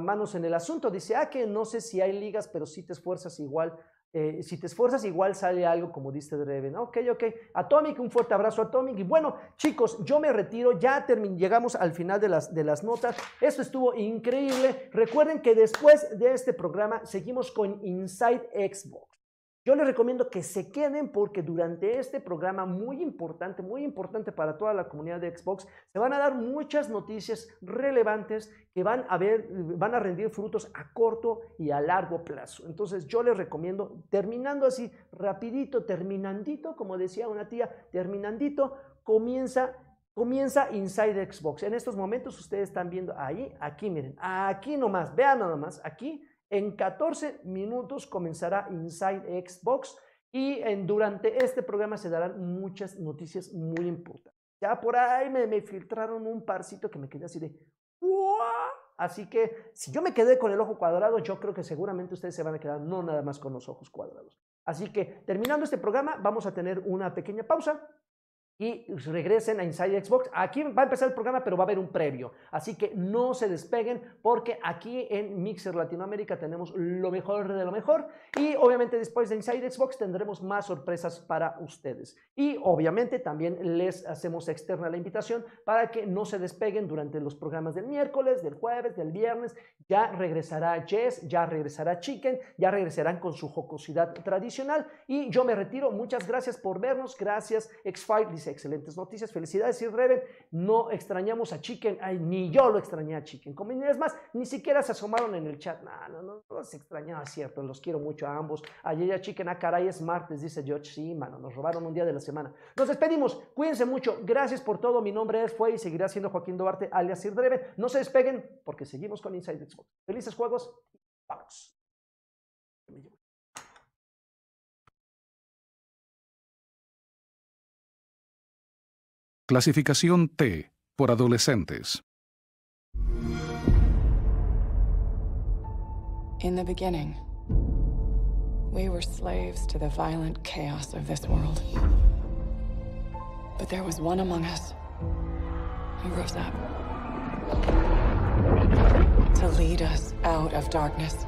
manos en el asunto, dice, ah, que no sé si hay ligas, pero si te esfuerzas igual eh, si te esfuerzas igual sale algo como diste Dreven. Ok, ok. Atomic, un fuerte abrazo Atomic. Y bueno, chicos, yo me retiro. Ya llegamos al final de las, de las notas. Esto estuvo increíble. Recuerden que después de este programa seguimos con Inside Xbox. Yo les recomiendo que se queden porque durante este programa muy importante, muy importante para toda la comunidad de Xbox, se van a dar muchas noticias relevantes que van a, ver, van a rendir frutos a corto y a largo plazo. Entonces yo les recomiendo, terminando así, rapidito, terminandito, como decía una tía, terminandito, comienza Comienza Inside Xbox. En estos momentos ustedes están viendo ahí, aquí miren, aquí nomás, vean nada más, aquí en 14 minutos comenzará Inside Xbox y durante este programa se darán muchas noticias muy importantes. Ya por ahí me, filtraron un parcito que me quedé así de Así que si yo me quedé con el ojo cuadrado, yo creo que seguramente ustedes se van a quedar no nada más con los ojos cuadrados. Así que terminando este programa, vamos a tener una pequeña pausa y regresen a Inside Xbox. Aquí va a empezar el programa, pero va a haber un previo. Así que no se despeguen porque aquí en Mixer Latinoamérica tenemos lo mejor de lo mejor. Y obviamente después de Inside Xbox tendremos más sorpresas para ustedes. Y obviamente también les hacemos externa la invitación para que no se despeguen durante los programas del miércoles, del jueves, del viernes. Ya regresará Jess, ya regresará Chicken, ya regresarán con su jocosidad tradicional. Y yo me retiro. Muchas gracias por vernos. Gracias, x 5 excelentes noticias, felicidades Sir Reven, no extrañamos a Chicken, ni yo lo extrañé a Chicken. Es más, ni siquiera se asomaron en el chat, no, no, no, se extrañaba, cierto, los quiero mucho a ambos. Ayer ya Chicken, ah caray, es martes, dice George, sí, mano, nos robaron un día de la semana. Nos despedimos, cuídense mucho, gracias por todo, mi nombre es Fue y seguirá siendo Joaquín Duarte, alias Sir Reven. No se despeguen porque seguimos con Inside Xbox. Felices juegos, vamos. Clasificación T por adolescentes. In the beginning, we were slaves to the violent chaos of this world. But there was one among us who rose up to lead us out of darkness